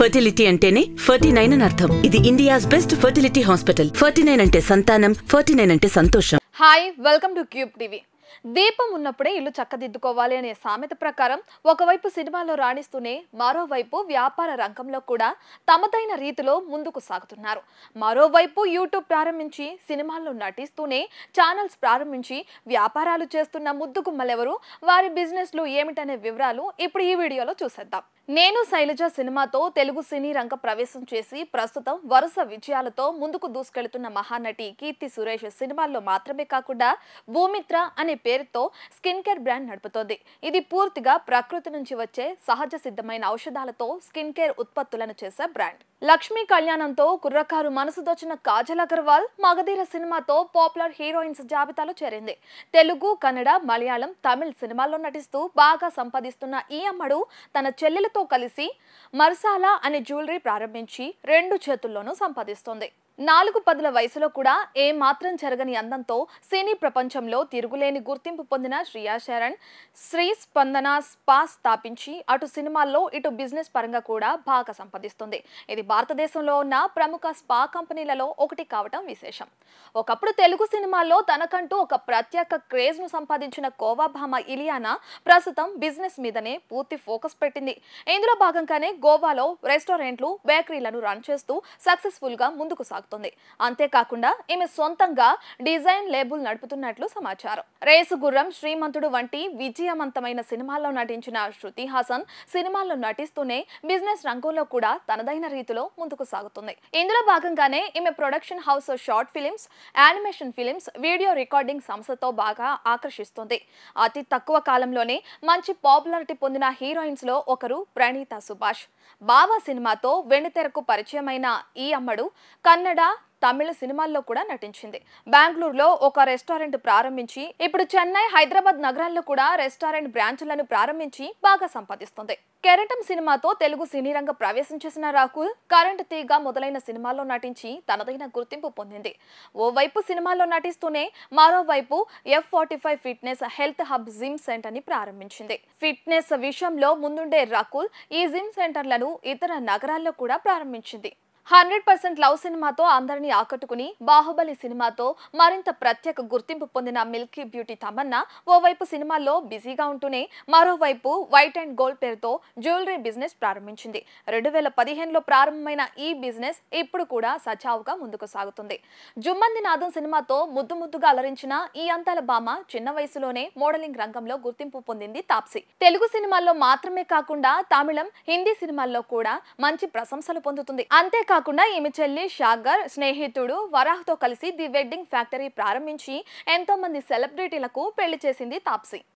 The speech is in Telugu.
ఫర్టిలిటీ అంటేనే ఫర్టీ నైన్ అని అర్థం ఇది India's best fertility hospital forty nine అంటే సంతానం ఫర్టీ నైన్ అంటే సంతోషం hi welcome to Cube TV దీపం ఉన్నప్పుడే ఇల్లు చక్కదిద్దుకోవాలి అనే సామెత ప్రకారం ఒకవైపు సినిమాలో రాణిస్తూనే మరోవైపు వ్యాపార రంగంలో కూడా తమదైన రీతిలో ముందుకు సాగుతున్నారు మరోవైపు యూట్యూబ్ ప్రారంభించి సినిమాల్లో నటిస్తూనే ఛానల్స్ ప్రారంభించి వ్యాపారాలు చేస్తున్న ముద్దుగుమ్మలెవరు వారి బిజినెస్లు ఏమిటనే వివరాలు ఇప్పుడు ఈ వీడియోలో చూసేద్దాం నేను శైలజ సినిమాతో తెలుగు సినీ రంగ ప్రవేశం చేసి ప్రస్తుతం వరుస విజయాలతో ముందుకు దూసుకెళ్తున్న మహానటి కీర్తి సురేష్ సినిమాల్లో మాత్రమే కాకుండా భూమిత్ర అనే పేరుతో స్కిన్ కేర్ బ్రాండ్ నడుపుతోంది ఇది పూర్తిగా ప్రకృతి నుంచి వచ్చే సహజ సిద్ధమైన ఔషధాలతో స్కిన్ కేర్ ఉత్పత్తులను చేసే బ్రాండ్ లక్ష్మీ కళ్యాణంతో కుర్రకారు మనసు దొచ్చిన కాజల్ అగర్వాల్ మగధీర సినిమాతో పాపులర్ హీరోయిన్స్ జాబితాలో చేరింది తెలుగు కన్నడ మలయాళం తమిళ్ సినిమాల్లో నటిస్తూ బాగా సంపాదిస్తున్న ఈ అమ్మడు తన చెల్లెలతో కలిసి మర్సాలా అనే జ్యువెలరీ ప్రారంభించి రెండు చేతుల్లోనూ సంపాదిస్తోంది నాలుగు పదుల వయసులో కూడా ఏ మాత్రం జరగని అందంతో సినీ ప్రపంచంలో తిరుగులేని గుర్తింపు పొందిన శ్రియా శరణ్ శ్రీ స్పందన స్పా స్థాపించి అటు సినిమాల్లో ఇటు బిజినెస్ పరంగా కూడా బాగా సంపాదిస్తుంది ఇది భారతదేశంలో ఉన్న ప్రముఖ స్పా కంపెనీలలో ఒకటి కావటం విశేషం ఒకప్పుడు తెలుగు సినిమాల్లో తనకంటూ ఒక ప్రత్యేక క్రేజ్ను సంపాదించిన కోవాభామ ఇలియానా ప్రస్తుతం బిజినెస్ మీదనే పూర్తి ఫోకస్ పెట్టింది ఇందులో భాగంగానే గోవాలో రెస్టారెంట్లు బేకరీలను రన్ చేస్తూ సక్సెస్ఫుల్గా ముందుకు సాగుతుంది సాగుతోంది అంతేకాకుండా ఈమె సొంతంగా డిజైన్ లేబుల్ నడుపుతున్నట్లు సమాచారం రేసు గుర్రం శ్రీమంతుడు వంటి విజయవంతమైన సినిమాల్లో నటించిన శృతి హాసన్ సినిమాల్లో నటిస్తూనే బిజినెస్ రంగంలో కూడా తనదైన రీతిలో ముందుకు సాగుతుంది ఇందులో భాగంగానే ఈమె production house short films animation films video recording సంస్థతో బాగా ఆకర్షిస్తుంది అతి తక్కువ కాలంలోనే మంచి పాపులారిటీ పొందిన హీరోయిన్స్ లో ఒకరు ప్రణీత సుభాష్ బాబా సినిమాతో వెండితెరకు పరిచయమైన ఈ అమ్మడు కన్నడ కన్నడ తమిళ సినిమాల్లో కూడా నటించింది బెంగళూరులో ఒక రెస్టారెంట్ ప్రారంభించి ఇప్పుడు చెన్నై హైదరాబాద్ నగరాల్లో కూడా రెస్టారెంట్ బ్రాంచ్లను ప్రారంభించి బాగా సంపాదిస్తుంది కెరటం సినిమాతో తెలుగు సినీ రంగ ప్రవేశం చేసిన రాకుల్ కరెంట్ తీగ మొదలైన సినిమాల్లో నటించి తనదైన గుర్తింపు పొందింది ఓవైపు సినిమాల్లో నటిస్తూనే మరోవైపు F forty five fitness health hub gym సెంటర్ని ప్రారంభించింది ఫిట్నెస్ విషయంలో ముందుండే రాకుల్ ఈ జిమ్ సెంటర్లను ఇతర నగరాల్లో కూడా ప్రారంభించింది హండ్రెడ్ పర్సెంట్ లవ్ సినిమాతో అందరినీ ఆకట్టుకుని బాహుబలి సినిమాతో మరింత ప్రత్యేక గుర్తింపు పొందిన మిల్కీ బ్యూటీ తమన్నా ఓవైపు సినిమాల్లో బిజీగా ఉంటూనే మరోవైపు వైట్ అండ్ గోల్డ్ పేరుతో జ్యువెలరీ బిజినెస్ ప్రారంభించింది రెండు వేల పదిహేనులో ప్రారంభమైన ఈ బిజినెస్ ఇప్పుడు కూడా సజావుగా ముందుకు సాగుతుంది జుమ్మంది నాదం సినిమాతో ముద్దు ముద్దుగా అలరించిన ఈ అంతాల బామ చిన్న వయసులోనే మోడలింగ్ రంగంలో గుర్తింపు పొందింది తాప్సి తెలుగు సినిమాల్లో మాత్రమే కాకుండా తమిళం హిందీ సినిమాల్లో కూడా మంచి ప్రశంసలు పొందుతుంది అంతేకాదు కాకుండా ఈమె చెల్లి షాగర్ స్నేహితుడు వరాహ్తో కలిసి ది వెడ్డింగ్ ఫ్యాక్టరీ ప్రారంభించి ఎంతోమంది సెలబ్రిటీలకు పెళ్లి చేసింది తాప్సీ